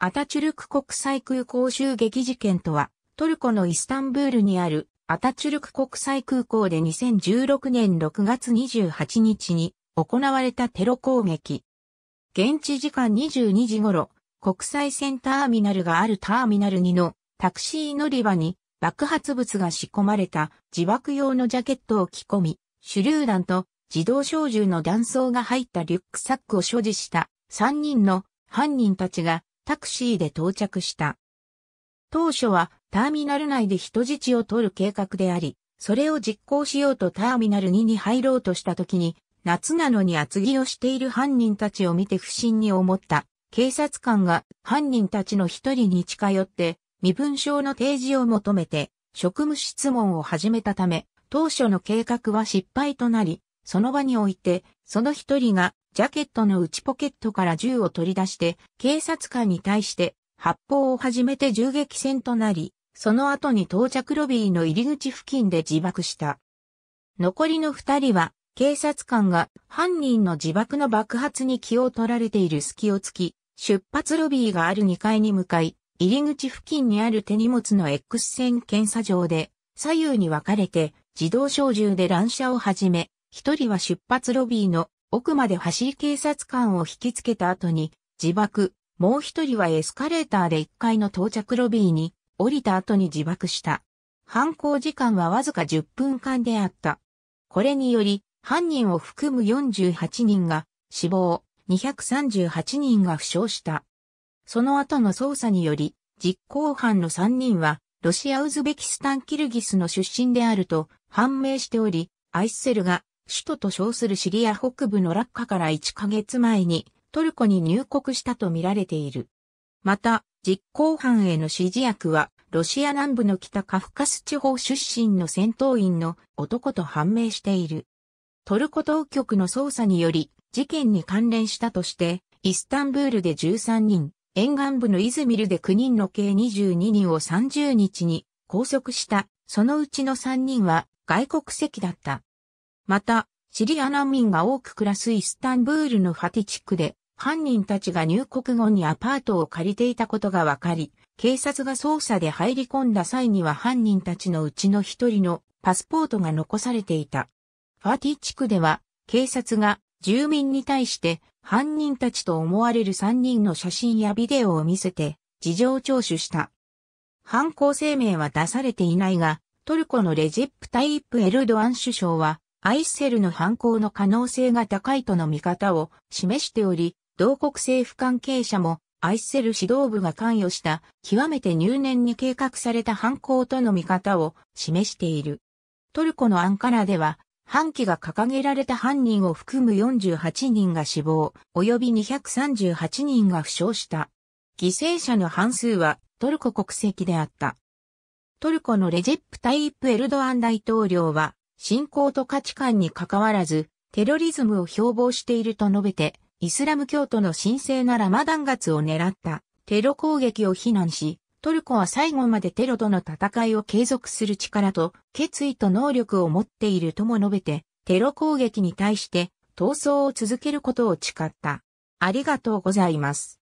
アタチュルク国際空港襲撃事件とは、トルコのイスタンブールにあるアタチュルク国際空港で2016年6月28日に行われたテロ攻撃。現地時間22時頃、国際線ターミナルがあるターミナル2のタクシー乗り場に爆発物が仕込まれた自爆用のジャケットを着込み、手榴弾と自動小銃の弾倉が入ったリュックサックを所持した3人の犯人たちがタクシーで到着した。当初はターミナル内で人質を取る計画であり、それを実行しようとターミナル2に入ろうとした時に、夏なのに厚着をしている犯人たちを見て不審に思った警察官が犯人たちの一人に近寄って身分証の提示を求めて職務質問を始めたため、当初の計画は失敗となり、その場において、その一人がジャケットの内ポケットから銃を取り出して、警察官に対して発砲を始めて銃撃戦となり、その後に到着ロビーの入り口付近で自爆した。残りの二人は、警察官が犯人の自爆の爆発に気を取られている隙をつき、出発ロビーがある2階に向かい、入り口付近にある手荷物の X 線検査場で、左右に分かれて、自動小銃で乱射を始め、一人は出発ロビーの奥まで走り警察官を引きつけた後に、自爆、もう一人はエスカレーターで1階の到着ロビーに降りた後に自爆した。犯行時間はわずか10分間であった。これにより、犯人を含む48人が死亡、238人が負傷した。その後の捜査により、実行犯の3人は、ロシア・ウズベキスタン・キルギスの出身であると判明しており、アイスセルが首都と称するシリア北部のラッカから1ヶ月前にトルコに入国したとみられている。また、実行犯への指示役は、ロシア南部の北カフカス地方出身の戦闘員の男と判明している。トルコ当局の捜査により、事件に関連したとして、イスタンブールで13人、沿岸部のイズミルで9人の計22人を30日に拘束した、そのうちの3人は外国籍だった。また、シリア難民が多く暮らすイスタンブールのファティ地区で、犯人たちが入国後にアパートを借りていたことが分かり、警察が捜査で入り込んだ際には犯人たちのうちの一人のパスポートが残されていた。ファティ地区では、警察が住民に対して犯人たちと思われる3人の写真やビデオを見せて事情聴取した。犯行声明は出されていないが、トルコのレジップタイップ・エルドアン首相はアイッセルの犯行の可能性が高いとの見方を示しており、同国政府関係者もアイッセル指導部が関与した極めて入念に計画された犯行との見方を示している。トルコのアンカラでは、半旗が掲げられた犯人を含む48人が死亡、及び238人が負傷した。犠牲者の半数はトルコ国籍であった。トルコのレジェップ・タイップ・エルドアン大統領は信仰と価値観に関わらず、テロリズムを標榜していると述べて、イスラム教徒の神聖なラマダン月を狙ったテロ攻撃を非難し、トルコは最後までテロとの戦いを継続する力と決意と能力を持っているとも述べて、テロ攻撃に対して闘争を続けることを誓った。ありがとうございます。